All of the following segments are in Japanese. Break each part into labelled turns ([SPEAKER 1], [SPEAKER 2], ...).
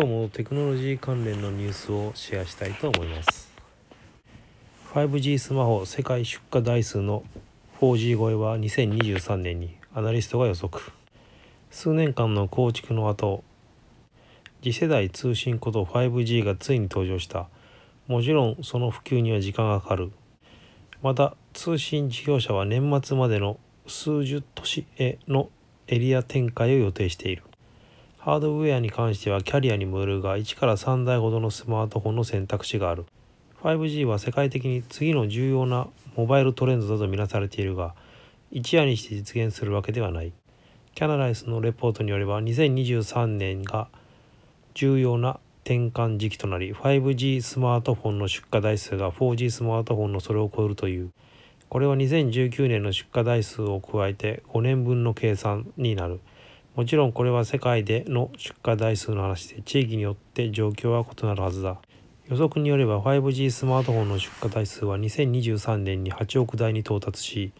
[SPEAKER 1] 今日もテクノロジー関連のニュースをシェアしたいと思います 5G スマホ世界出荷台数の 4G 超えは2023年にアナリストが予測数年間の構築の後次世代通信こと 5G がついに登場したもちろんその普及には時間がかかるまた通信事業者は年末までの数十都市へのエリア展開を予定しているハードウェアに関してはキャリアにもよるが1から3台ほどのスマートフォンの選択肢がある 5G は世界的に次の重要なモバイルトレンドだとみなされているが一夜にして実現するわけではないキャナライスのレポートによれば2023年が重要な転換時期となり 5G スマートフォンの出荷台数が 4G スマートフォンのそれを超えるというこれは2019年の出荷台数を加えて5年分の計算になるもちろんこれは世界での出荷台数の話で地域によって状況は異なるはずだ。予測によれば 5G スマートフォンの出荷台数は2023年に8億台に到達し、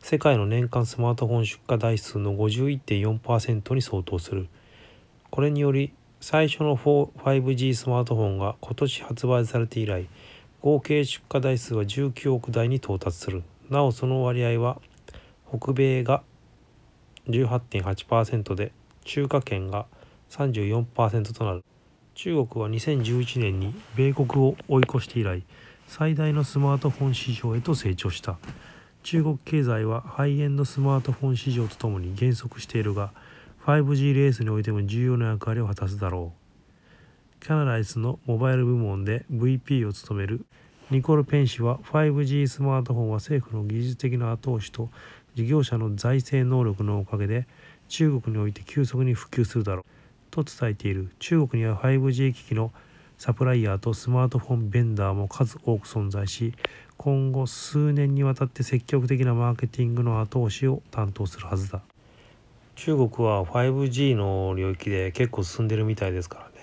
[SPEAKER 1] 世界の年間スマートフォン出荷台数の51.4%に相当する。これにより最初の 5G スマートフォンが今年発売されて以来、合計出荷台数は19億台に到達する。なおその割合は北米が18.8%で中華圏が34%となる中国は2011年に米国を追い越して以来最大のスマートフォン市場へと成長した中国経済はハイエンドスマートフォン市場とともに減速しているが 5G レースにおいても重要な役割を果たすだろうキャナライスのモバイル部門で VP を務めるニコル・ペン氏は 5G スマートフォンは政府の技術的な後押しと事業者の財政能力のおかげで中国において急速に普及するだろうと伝えている中国には 5G 機器のサプライヤーとスマートフォンベンダーも数多く存在し今後数年にわたって積極的なマーケティングの後押しを担当するはずだ中国は 5G の領域で結構進んでるみたいですから